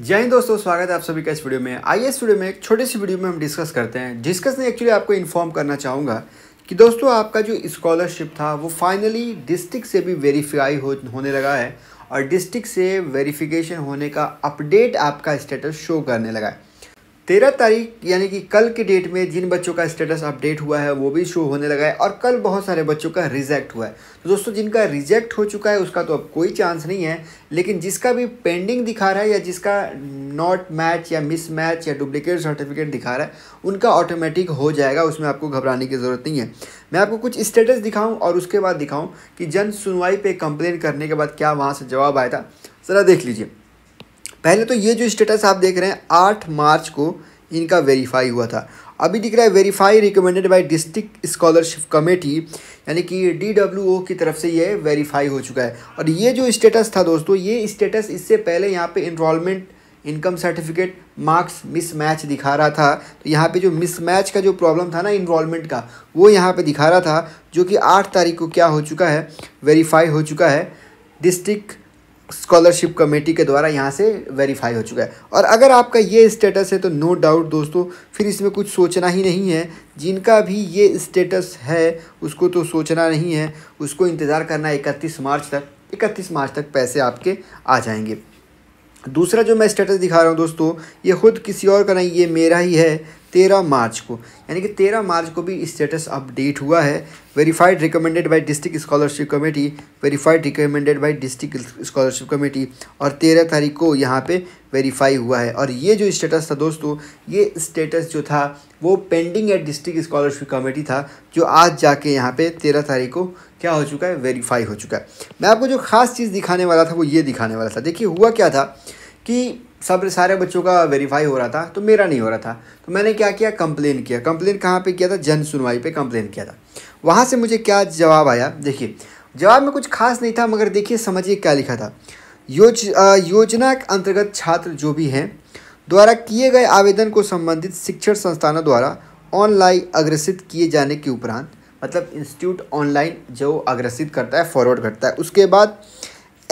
जय हिंद दोस्तों स्वागत है आप सभी का इस वीडियो में आइए इस वीडियो में एक छोटे सी वीडियो में हम डिस्कस करते हैं डिस्कस नहीं एक्चुअली आपको इन्फॉर्म करना चाहूँगा कि दोस्तों आपका जो स्कॉलरशिप था वो फाइनली डिस्ट्रिक्ट से भी वेरीफाई हो, होने लगा है और डिस्ट्रिक्ट से वेरीफिकेशन होने का अपडेट आपका स्टेटस शो करने लगा है तेरह तारीख यानी कि कल की डेट में जिन बच्चों का स्टेटस अपडेट हुआ है वो भी शो होने लगा है और कल बहुत सारे बच्चों का रिजेक्ट हुआ है तो दोस्तों जिनका रिजेक्ट हो चुका है उसका तो अब कोई चांस नहीं है लेकिन जिसका भी पेंडिंग दिखा रहा है या जिसका नॉट मैच या मिस मैच या डुप्लीकेट सर्टिफिकेट दिखा रहा है उनका ऑटोमेटिक हो जाएगा उसमें आपको घबराने की ज़रूरत नहीं है मैं आपको कुछ स्टेटस दिखाऊँ और उसके बाद दिखाऊँ कि जन सुनवाई पर कंप्लेन करने के बाद क्या वहाँ से जवाब आया था ज़रा देख लीजिए पहले तो ये जो स्टेटस आप देख रहे हैं आठ मार्च को इनका वेरीफाई हुआ था अभी दिख रहा है verify recommended by district scholarship committee यानी कि डी की तरफ से ये वेरीफाई हो चुका है और ये जो स्टेटस था दोस्तों ये स्टेटस इससे पहले यहाँ पे enrolment income certificate marks mismatch दिखा रहा था तो यहाँ पे जो मिसमैच का जो प्रॉब्लम था ना इनरोलमेंट का वो यहाँ पे दिखा रहा था जो कि आठ तारीख को क्या हो चुका है वेरीफाई हो चुका है डिस्ट्रिक्ट स्कॉलरशिप कमेटी के द्वारा यहाँ से वेरीफाई हो चुका है और अगर आपका ये स्टेटस है तो नो no डाउट दोस्तों फिर इसमें कुछ सोचना ही नहीं है जिनका भी ये स्टेटस है उसको तो सोचना नहीं है उसको इंतज़ार करना है इकतीस मार्च तक इकतीस मार्च तक पैसे आपके आ जाएंगे दूसरा जो मैं स्टेटस दिखा रहा हूँ दोस्तों ये खुद किसी और का नहीं ये मेरा ही है तेरह मार्च को यानी कि तेरह मार्च को भी स्टेटस अपडेट हुआ है verified recommended by district scholarship committee verified recommended by district scholarship committee और तेरह तारीख को यहाँ पे वेरीफाई हुआ है और ये जो स्टेटस था दोस्तों ये स्टेटस जो था वो pending at district scholarship committee था जो आज जाके यहाँ पर तेरह तारीख को क्या हो चुका है वेरीफाई हो चुका है मैं आपको जो खास चीज़ दिखाने वाला था वो ये दिखाने वाला था देखिए हुआ क्या था कि सब सारे बच्चों का वेरीफाई हो रहा था तो मेरा नहीं हो रहा था तो मैंने क्या किया कंप्लेन किया कंप्लेन कहाँ पे किया था जन सुनवाई पे कंप्लेन किया था वहाँ से मुझे क्या जवाब आया देखिए जवाब में कुछ खास नहीं था मगर देखिए समझिए क्या लिखा था योज योजना के अंतर्गत छात्र जो भी हैं द्वारा किए गए आवेदन को संबंधित शिक्षण संस्थानों द्वारा ऑनलाइन अग्रसित किए जाने के उपरांत मतलब इंस्टीट्यूट ऑनलाइन जो अग्रसित करता है फॉरवर्ड करता है उसके बाद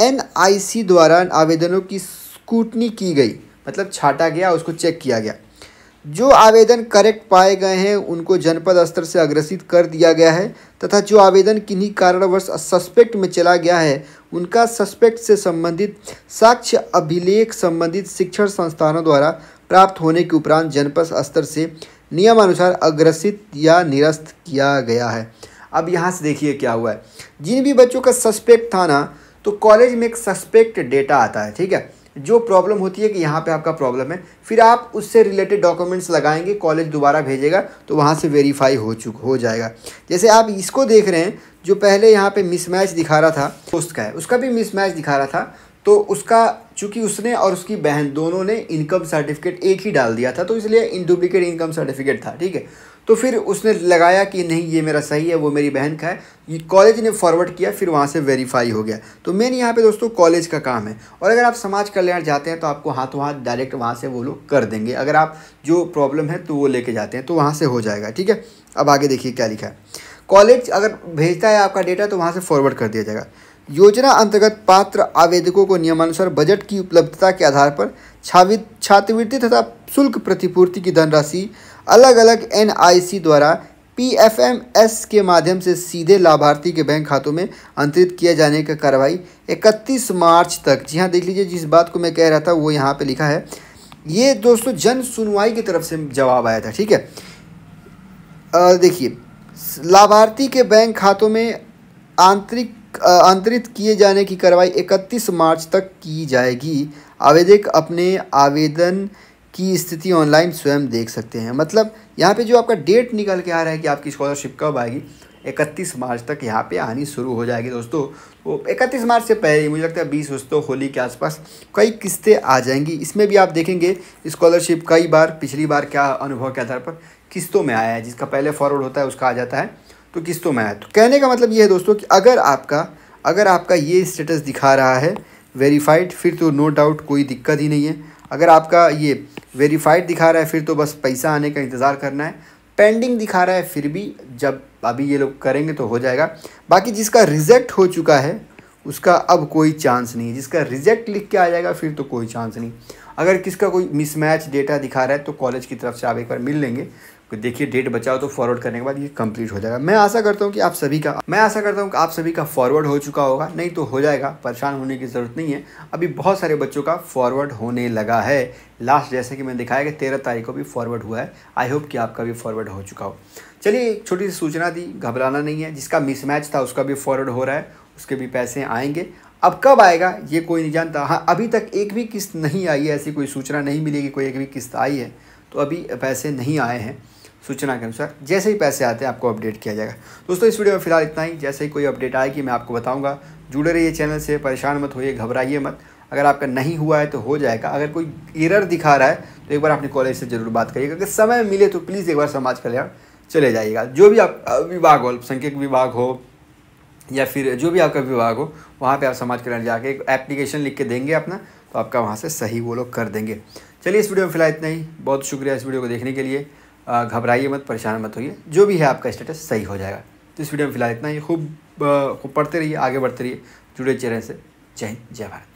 एन द्वारा आवेदनों की स्कूटनी की गई मतलब छाटा गया उसको चेक किया गया जो आवेदन करेक्ट पाए गए हैं उनको जनपद स्तर से अग्रसित कर दिया गया है तथा जो आवेदन किन्हीं कारणवश सस्पेक्ट में चला गया है उनका सस्पेक्ट से संबंधित साक्ष्य अभिलेख संबंधित शिक्षण संस्थानों द्वारा प्राप्त होने के उपरांत जनपद स्तर से नियमानुसार अग्रसित या निरस्त किया गया है अब यहाँ से देखिए क्या हुआ है जिन भी बच्चों का सस्पेक्ट था ना तो कॉलेज में एक सस्पेक्ट डेटा आता है ठीक है जो प्रॉब्लम होती है कि यहाँ पे आपका प्रॉब्लम है फिर आप उससे रिलेटेड डॉक्यूमेंट्स लगाएंगे कॉलेज दोबारा भेजेगा तो वहाँ से वेरीफाई हो चुक हो जाएगा जैसे आप इसको देख रहे हैं जो पहले यहाँ पे मिसमैच दिखा रहा था दोस्त का है उसका भी मिसमैच दिखा रहा था तो उसका चूंकि उसने और उसकी बहन दोनों ने इनकम सर्टिफिकेट एक ही डाल दिया था तो इसलिए इन डुप्लीकेट इनकम सर्टिफिकेट था ठीक है तो फिर उसने लगाया कि नहीं ये मेरा सही है वो मेरी बहन का है ये कॉलेज ने फॉरवर्ड किया फिर वहाँ से वेरीफाई हो गया तो मेन यहाँ पे दोस्तों कॉलेज का काम है और अगर आप समाज कल्याण जाते हैं तो आपको हाथों हाथ डायरेक्ट वहाँ से वो लोग कर देंगे अगर आप जो प्रॉब्लम है तो वो लेके जाते हैं तो वहाँ से हो जाएगा ठीक है अब आगे देखिए क्या लिखा है कॉलेज अगर भेजता है आपका डेटा तो वहाँ से फॉरवर्ड कर दिया जाएगा योजना अंतर्गत पात्र आवेदकों को नियमानुसार बजट की उपलब्धता के आधार पर छावित छात्रवृत्ति तथा शुल्क प्रतिपूर्ति की धनराशि अलग अलग एन द्वारा पीएफएमएस के माध्यम से सीधे लाभार्थी के बैंक खातों में अंतरित किए जाने का कार्रवाई 31 मार्च तक जी हाँ देख लीजिए जिस बात को मैं कह रहा था वो यहाँ पे लिखा है ये दोस्तों जन सुनवाई की तरफ से जवाब आया था ठीक है देखिए लाभार्थी के बैंक खातों में आंतरिक अंतरित किए जाने की कार्रवाई 31 मार्च तक की जाएगी आवेदक अपने आवेदन की स्थिति ऑनलाइन स्वयं देख सकते हैं मतलब यहाँ पे जो आपका डेट निकल के आ रहा है कि आपकी स्कॉलरशिप कब आएगी 31 मार्च तक यहाँ पे आनी शुरू हो जाएगी दोस्तों वो तो 31 मार्च से पहले मुझे लगता है बीस दोस्तों होली के आसपास कई किस्तें आ जाएंगी इसमें भी आप देखेंगे स्कॉलरशिप कई बार पिछली बार क्या अनुभव के आधार पर किस्तों में आया है जिसका पहले फॉरवर्ड होता है उसका आ जाता है तो किस्तों में आया तो कहने का मतलब ये है दोस्तों कि अगर आपका अगर आपका ये स्टेटस दिखा रहा है वेरीफाइड फिर तो नो डाउट कोई दिक्कत ही नहीं है अगर आपका ये वेरीफाइड दिखा रहा है फिर तो बस पैसा आने का इंतज़ार करना है पेंडिंग दिखा रहा है फिर भी जब अभी ये लोग करेंगे तो हो जाएगा बाकी जिसका रिजेक्ट हो चुका है उसका अब कोई चांस नहीं है जिसका रिजेक्ट लिख के आ जाएगा फिर तो कोई चांस नहीं अगर किसका कोई मिसमैच डेटा दिखा रहा है तो कॉलेज की तरफ से आप एक बार मिल लेंगे देखिए डेट बचाओ तो फॉरवर्ड करने के बाद ये कंप्लीट हो जाएगा मैं आशा करता हूँ कि आप सभी का मैं आशा करता हूँ कि आप सभी का फॉरवर्ड हो चुका होगा नहीं तो हो जाएगा परेशान होने की ज़रूरत नहीं है अभी बहुत सारे बच्चों का फॉरवर्ड होने लगा है लास्ट जैसे कि मैंने दिखाया कि तेरह तारीख को भी फॉरवर्ड हुआ है आई होप कि आपका भी फॉरवर्ड हो चुका हो चलिए एक छोटी सी सूचना दी घबराना नहीं है जिसका मिसमैच था उसका भी फॉरवर्ड हो रहा है उसके भी पैसे आएंगे अब कब आएगा ये कोई नहीं जानता हाँ अभी तक एक भी किस्त नहीं आई है ऐसी कोई सूचना नहीं मिलेगी कोई एक भी किस्त आई है तो अभी पैसे नहीं आए हैं सूचना के अनुसार जैसे ही पैसे आते हैं आपको अपडेट किया जाएगा दोस्तों इस वीडियो में फिलहाल इतना ही जैसे ही कोई अपडेट आएगी मैं आपको बताऊँगा जुड़े रहिए चैनल से परेशान मत होइए घबराइए मत अगर आपका नहीं हुआ है तो हो जाएगा अगर कोई एरर दिखा रहा है तो एक बार अपने कॉलेज से ज़रूर बात करिएगा अगर समय मिले तो प्लीज़ एक बार समाज कल्याण चले जाइएगा जो भी आप विभाग हो अल्पसंख्यक विभाग हो या फिर जो भी आपका विभाग हो वहाँ पर आप समाज कल्याण जाके एक एप्लीकेशन लिख के देंगे अपना तो आपका वहाँ से सही वो लोग कर देंगे चलिए इस वीडियो में फिलहाल इतना ही बहुत शुक्रिया इस वीडियो को देखने के लिए घबराइए मत परेशान मत होइए जो भी है आपका स्टेटस सही हो जाएगा तो इस वीडियो में फिलहाल इतना ही खूब खूब पढ़ते रहिए आगे बढ़ते रहिए जुड़े चेहरे से जय हिंद जय भारत